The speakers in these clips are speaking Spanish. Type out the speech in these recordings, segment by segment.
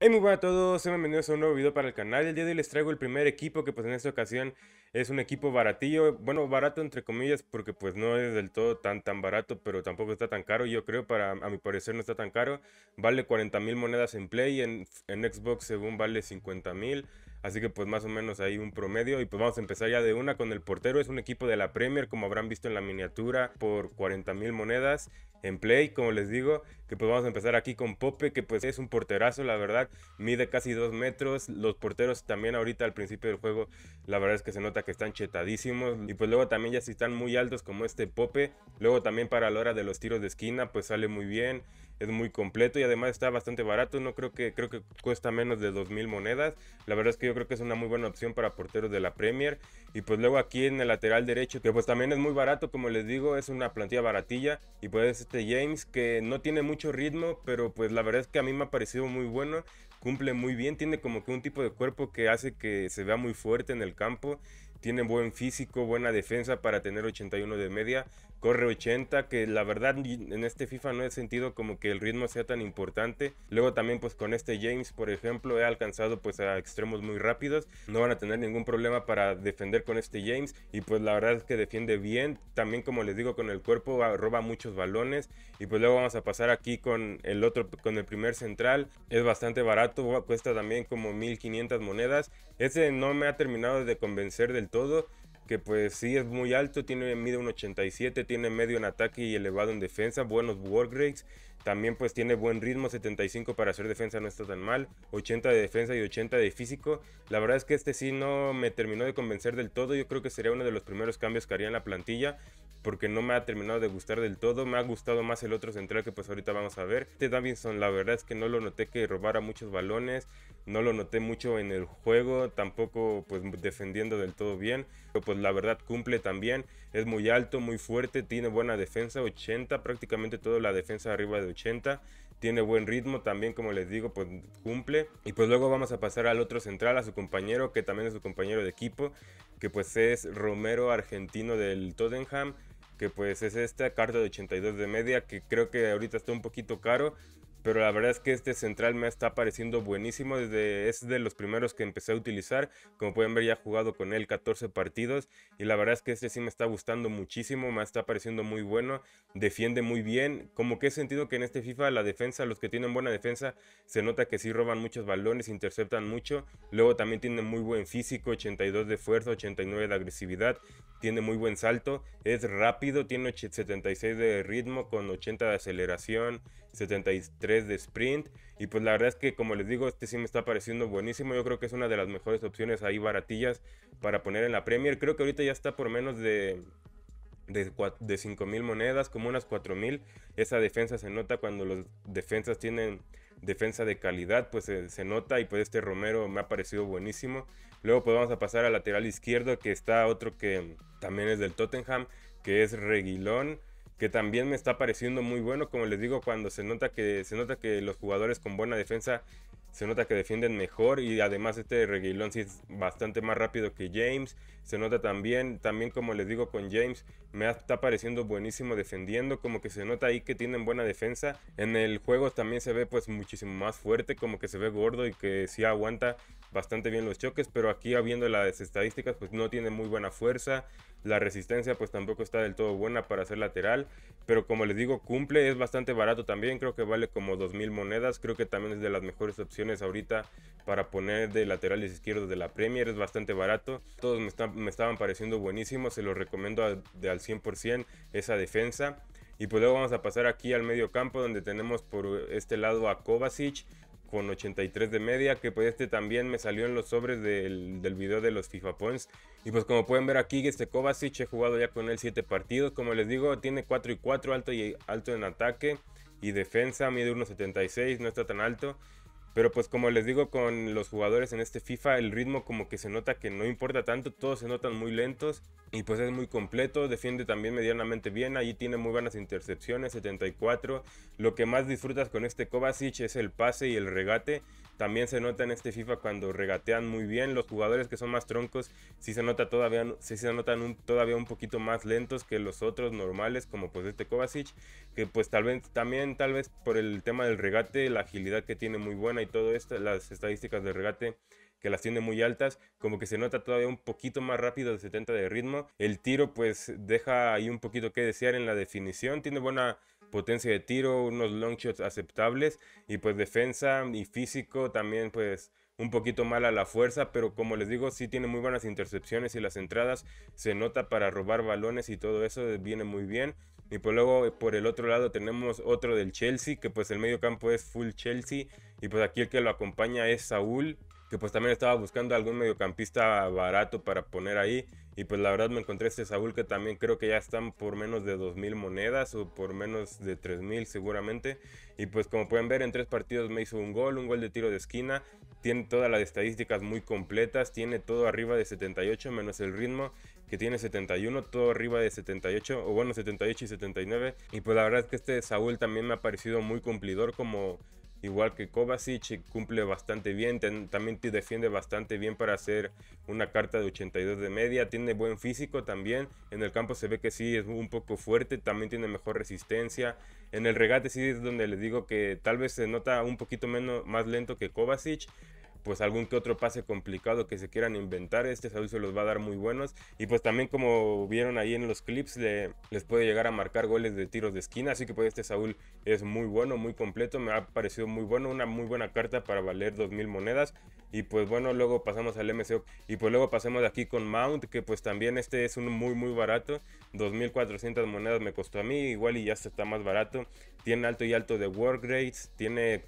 Hey muy buenas a todos, sean bienvenidos a un nuevo video para el canal El día de hoy les traigo el primer equipo que pues en esta ocasión es un equipo baratillo Bueno, barato entre comillas porque pues no es del todo tan tan barato Pero tampoco está tan caro, yo creo, para a mi parecer no está tan caro Vale 40 mil monedas en Play, en, en Xbox según vale 50 mil Así que pues más o menos ahí un promedio y pues vamos a empezar ya de una con el portero Es un equipo de la Premier como habrán visto en la miniatura por 40 mil monedas en play, como les digo, que pues vamos a empezar aquí con Pope, que pues es un porterazo, la verdad, mide casi dos metros, los porteros también ahorita al principio del juego, la verdad es que se nota que están chetadísimos, y pues luego también ya si están muy altos como este Pope, luego también para la hora de los tiros de esquina, pues sale muy bien, es muy completo y además está bastante barato. No creo que creo que cuesta menos de 2000 monedas. La verdad es que yo creo que es una muy buena opción para porteros de la Premier y pues luego aquí en el lateral derecho que pues también es muy barato, como les digo, es una plantilla baratilla y pues este James que no tiene mucho ritmo, pero pues la verdad es que a mí me ha parecido muy bueno, cumple muy bien, tiene como que un tipo de cuerpo que hace que se vea muy fuerte en el campo tiene buen físico, buena defensa para tener 81 de media, corre 80, que la verdad en este FIFA no he sentido como que el ritmo sea tan importante. Luego también pues con este James, por ejemplo, he alcanzado pues a extremos muy rápidos, no van a tener ningún problema para defender con este James y pues la verdad es que defiende bien, también como les digo con el cuerpo roba muchos balones y pues luego vamos a pasar aquí con el otro con el primer central, es bastante barato, cuesta también como 1500 monedas. Ese no me ha terminado de convencer del todo, que pues sí es muy alto, tiene mide un 87, tiene medio en ataque y elevado en defensa, buenos work rates, también pues tiene buen ritmo, 75 para hacer defensa no está tan mal, 80 de defensa y 80 de físico. La verdad es que este sí no me terminó de convencer del todo, yo creo que sería uno de los primeros cambios que haría en la plantilla, porque no me ha terminado de gustar del todo. Me ha gustado más el otro central que pues ahorita vamos a ver. Este Davinson la verdad es que no lo noté que robara muchos balones, no lo noté mucho en el juego, tampoco pues defendiendo del todo bien. Pero pues la verdad cumple también, es muy alto, muy fuerte, tiene buena defensa, 80, prácticamente toda la defensa arriba de 80 tiene buen ritmo, también como les digo, pues cumple. Y pues luego vamos a pasar al otro central, a su compañero, que también es su compañero de equipo, que pues es Romero Argentino del Tottenham que pues es esta carta de 82 de media que creo que ahorita está un poquito caro pero la verdad es que este central me está pareciendo buenísimo, desde, es de los primeros que empecé a utilizar, como pueden ver ya he jugado con él 14 partidos y la verdad es que este sí me está gustando muchísimo, me está pareciendo muy bueno, defiende muy bien, como que he sentido que en este FIFA la defensa, los que tienen buena defensa, se nota que sí roban muchos balones, interceptan mucho, luego también tiene muy buen físico, 82 de fuerza, 89 de agresividad, tiene muy buen salto, es rápido, tiene 76 de ritmo con 80 de aceleración, 73 de sprint. Y pues la verdad es que, como les digo, este sí me está pareciendo buenísimo. Yo creo que es una de las mejores opciones ahí baratillas para poner en la Premier. Creo que ahorita ya está por menos de, de, mil monedas, como unas 4.000. mil. Esa defensa se nota cuando las defensas tienen defensa de calidad, pues se, se, nota y pues este Romero me ha parecido buenísimo. Luego pues vamos a pasar al lateral izquierdo que está otro que también es del Tottenham, que es Reguilón que también me está pareciendo muy bueno, como les digo, cuando se nota que se nota que los jugadores con buena defensa se nota que defienden mejor y además este Reguilón sí es bastante más rápido que James. Se nota también, también como les digo con James, me está pareciendo buenísimo defendiendo, como que se nota ahí que tienen buena defensa. En el juego también se ve pues muchísimo más fuerte, como que se ve gordo y que sí aguanta bastante bien los choques, pero aquí habiendo las estadísticas pues no tiene muy buena fuerza. La resistencia pues tampoco está del todo buena para ser lateral, pero como les digo cumple, es bastante barato también, creo que vale como 2.000 monedas, creo que también es de las mejores opciones ahorita para poner de laterales izquierdos de la Premier, es bastante barato. Todos me, estaban pareciendo buenísimos, se los recomiendo al 100% esa defensa. Y pues luego vamos a pasar aquí al medio campo donde tenemos por este lado a Kovacic con 83 de media, que pues este también me salió en los sobres del, del, video de los FIFA Points. Y pues como pueden ver aquí, este Kovacic he jugado ya con él 7 partidos. Como les digo, tiene 4 y 4, alto, y, alto en ataque y defensa, mide 1.76, no está tan alto. Pero pues como les digo con los jugadores en este FIFA, el ritmo como que se nota que no importa tanto, todos se notan muy lentos y pues es muy completo, defiende también medianamente bien, ahí tiene muy buenas intercepciones, 74. Lo que más disfrutas con este Kovacic es el pase y el regate, también se nota en este FIFA cuando regatean muy bien. Los jugadores que son más troncos sí se nota todavía, sí se notan todavía un poquito más lentos que los otros normales, como pues este Kovacic, que pues tal vez también tal vez por el tema del regate, la agilidad que tiene muy buena y todo esto, las estadísticas de regate que las tiene muy altas, como que se nota todavía un poquito más rápido de 70 de ritmo. El tiro pues deja ahí un poquito que desear en la definición, tiene buena potencia de tiro, unos long shots aceptables y pues defensa y físico también pues un poquito mal a la fuerza, pero como les digo, sí tiene muy buenas intercepciones y las entradas se nota para robar balones y todo eso eh, viene muy bien. Y pues luego eh, por el otro lado tenemos otro del Chelsea, que pues el medio es full Chelsea. Y pues aquí el que lo acompaña es Saúl, que pues también estaba buscando algún mediocampista barato para poner ahí. Y pues la verdad me encontré este Saúl que también creo que ya están por menos de 2.000 monedas o por menos de 3.000 seguramente. Y pues como pueden ver en tres partidos me hizo un gol, un gol de tiro de esquina. Tiene todas las estadísticas muy completas, tiene todo arriba de 78 menos el ritmo que tiene 71, todo arriba de 78 o bueno 78 y 79. Y pues la verdad es que este Saúl también me ha parecido muy cumplidor como igual que Kovacic, cumple bastante bien, también te defiende bastante bien para hacer una carta de 82 de media, tiene buen físico también, en el campo se ve que sí es un poco fuerte, también tiene mejor resistencia, en el regate sí es donde les digo que tal vez se nota un poquito menos, más lento que Kovacic, pues algún que otro pase complicado que se quieran inventar, este Saúl se los va a dar muy buenos. Y pues también como vieron ahí en los clips, les puede llegar a marcar goles de tiros de esquina, así que pues este Saúl es muy bueno, muy completo, me ha parecido muy bueno, una muy buena carta para valer 2.000 monedas. Y pues bueno, luego pasamos al MCO y pues luego pasamos aquí con Mount, que pues también este es un muy muy barato, 2.400 monedas me costó a mí, igual y ya está más barato. Tiene alto y alto de work rates, tiene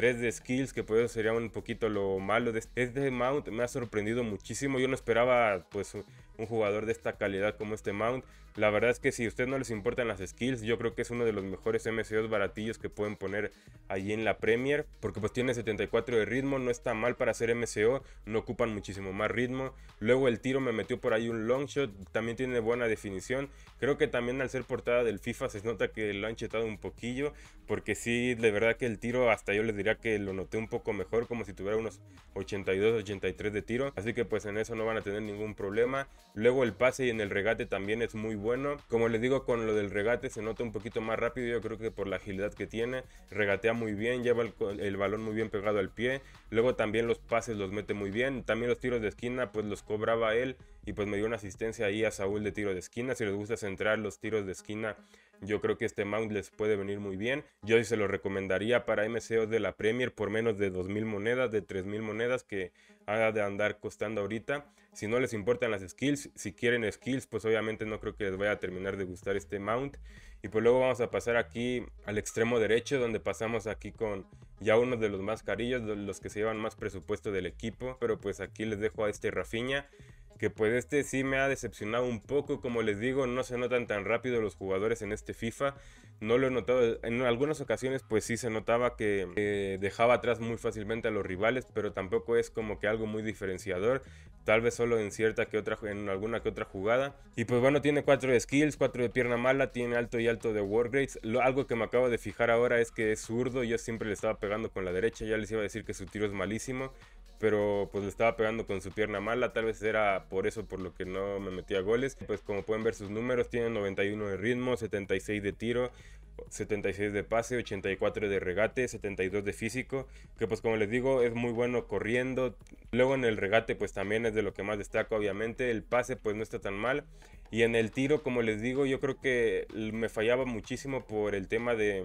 3 de skills, que eso sería un poquito lo malo. De este mount me ha sorprendido muchísimo. Yo no esperaba, pues, un jugador de esta calidad como este Mount. La verdad es que si a usted no les importan las skills, yo creo que es uno de los mejores MCOs baratillos que pueden poner allí en la Premier, porque pues tiene 74 de ritmo, no está mal para hacer MCO, no ocupan muchísimo más ritmo. Luego el tiro me metió por ahí un long shot, también tiene buena definición. Creo que también al ser portada del FIFA se nota que lo han chetado un poquillo, porque sí, de verdad que el tiro hasta yo les diría que lo noté un poco mejor, como si tuviera unos 82, 83 de tiro, así que pues en eso no van a tener ningún problema. Luego el pase y en el regate también es muy bueno. Como les digo, con lo del regate se nota un poquito más rápido, yo creo que por la agilidad que tiene. Regatea muy bien, lleva el, balón muy bien pegado al pie. Luego también los pases los mete muy bien. También los tiros de esquina pues los cobraba él y pues me dio una asistencia ahí a Saúl de tiro de esquina. Si les gusta centrar los tiros de esquina yo creo que este mount les puede venir muy bien. Yo se lo recomendaría para MCO de la Premier por menos de 2.000 monedas, de 3.000 monedas que haga de andar costando ahorita. Si no les importan las skills, si quieren skills, pues obviamente no creo que les vaya a terminar de gustar este mount. Y pues luego vamos a pasar aquí al extremo derecho, donde pasamos aquí con ya uno de los más carillos, los que se llevan más presupuesto del equipo. Pero pues aquí les dejo a este Rafiña que pues este sí me ha decepcionado un poco, como les digo, no se notan tan rápido los jugadores en este FIFA, no lo he notado, en algunas ocasiones pues sí se notaba que dejaba atrás muy fácilmente a los rivales, pero tampoco es como que algo muy diferenciador, tal vez solo en cierta que otra, en alguna que otra jugada, y pues bueno, tiene 4 de skills, 4 de pierna mala, tiene alto y alto de wargrades, lo, algo que me acabo de fijar ahora es que es zurdo, yo siempre le estaba pegando con la derecha, ya les iba a decir que su tiro es malísimo, pero pues le estaba pegando con su pierna mala, tal vez era por eso por lo que no me metía goles. Pues como pueden ver sus números, tiene 91 de ritmo, 76 de tiro, 76 de pase, 84 de regate, 72 de físico, que pues como les digo es muy bueno corriendo, Luego en el regate pues también es de lo que más destaca obviamente, el pase pues no está tan mal y en el tiro como les digo yo creo que me fallaba muchísimo por el tema de,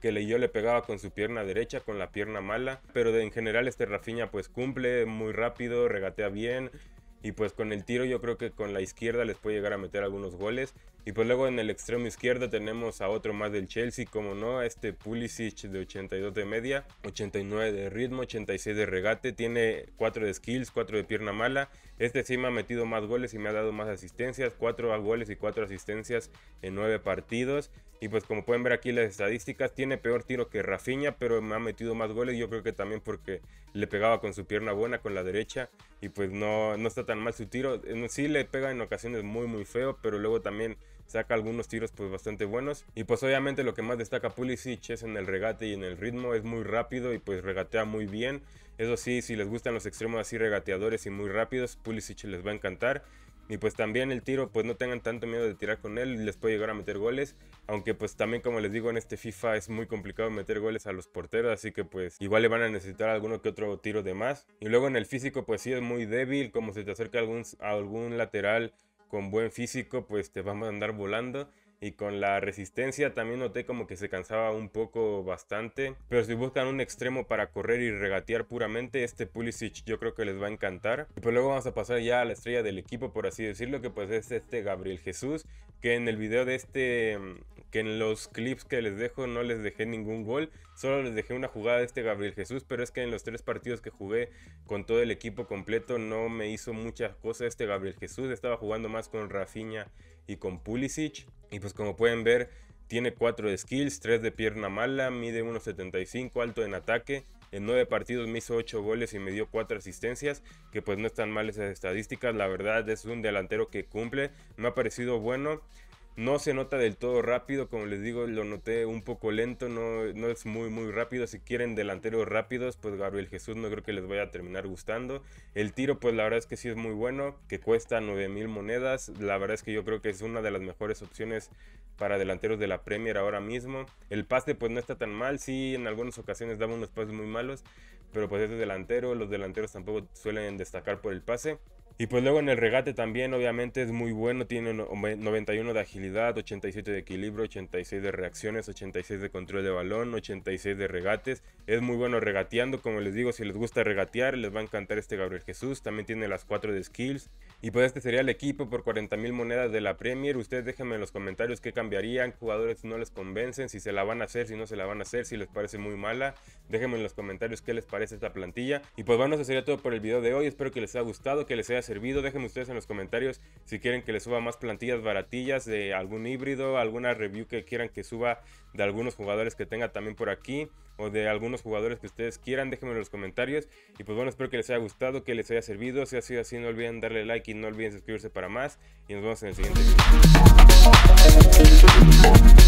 que yo le pegaba con su pierna derecha, con la pierna mala, pero en general este Rafinha pues cumple muy rápido, regatea bien, y pues con el tiro yo creo que con la izquierda les puede llegar a meter algunos goles. Y pues luego en el extremo izquierdo tenemos a otro más del Chelsea, como no, a este Pulisic de 82 de media, 89 de ritmo, 86 de regate, tiene 4 de skills, 4 de pierna mala. Este sí me ha metido más goles y me ha dado más asistencias, 4 goles y 4 asistencias en 9 partidos. Y pues como pueden ver aquí las estadísticas, tiene peor tiro que Rafinha, pero me ha metido más goles. Yo creo que también porque le pegaba con su pierna buena, con la derecha y pues no, no está tan mal su tiro. Sí le pega en ocasiones muy muy feo, pero luego también saca algunos tiros pues bastante buenos. Y pues obviamente lo que más destaca Pulisic es en el regate y en el ritmo, es muy rápido y pues regatea muy bien. Eso sí, si les gustan los extremos así regateadores y muy rápidos, Pulisic les va a encantar y pues también el tiro, pues no tengan tanto miedo de tirar con él, les puede llegar a meter goles, aunque pues también como les digo en este FIFA es muy complicado meter goles a los porteros, así que pues igual le van a necesitar alguno que otro tiro de más. Y luego en el físico pues sí es muy débil, como se te acerca algún, a algún lateral con buen físico, pues te vamos a andar volando y con la resistencia también noté como que se cansaba un poco bastante. Pero si buscan un extremo para correr y regatear puramente, este Pulisic yo creo que les va a encantar. Y pues luego vamos a pasar ya a la estrella del equipo, por así decirlo, que pues es este Gabriel Jesús, que en el video de este, que en los clips que les dejo no les dejé ningún gol, Solo les dejé una jugada de este Gabriel Jesús, pero es que en los tres partidos que jugué con todo el equipo completo no me hizo muchas cosas este Gabriel Jesús. Estaba jugando más con Rafinha y con Pulisic. Y pues como pueden ver, tiene 4 de skills, 3 de pierna mala, mide 1.75, alto en ataque. En 9 partidos me hizo 8 goles y me dio 4 asistencias, que pues no están mal esas estadísticas. La verdad es un delantero que cumple, me ha parecido bueno. No se nota del todo rápido, como les digo, lo noté un poco lento, no, no es muy muy rápido. Si quieren delanteros rápidos, pues Gabriel Jesús no creo que les vaya a terminar gustando. El tiro, pues la verdad es que sí es muy bueno, que cuesta 9000 monedas. La verdad es que yo creo que es una de las mejores opciones para delanteros de la Premier ahora mismo. El pase pues no está tan mal, sí en algunas ocasiones daba unos pases muy malos, pero pues es delantero, los delanteros tampoco suelen destacar por el pase. Y pues luego en el regate también, obviamente, es muy bueno. Tiene 91 de agilidad, 87 de equilibrio, 86 de reacciones, 86 de control de balón, 86 de regates. Es muy bueno regateando, como les digo, si les gusta regatear, les va a encantar este Gabriel Jesús. También tiene las 4 de skills. Y pues este sería el equipo por 40 mil monedas de la Premier. Ustedes déjenme en los comentarios qué cambiarían, jugadores no les convencen, si se la van a hacer, si no se la van a hacer, si les parece muy mala. Déjenme en los comentarios qué les parece esta plantilla. Y pues bueno, eso sería todo por el video de hoy. Espero que les haya gustado, que les haya servido. Déjenme ustedes en los comentarios si quieren que les suba más plantillas baratillas de algún híbrido, alguna review que quieran que suba de algunos jugadores que tenga también por aquí o de algunos jugadores que ustedes quieran. Déjenme en los comentarios. Y pues bueno, espero que les haya gustado, que les haya servido. Si ha sido así, no olviden darle like y no olviden suscribirse para más. Y nos vemos en el siguiente video.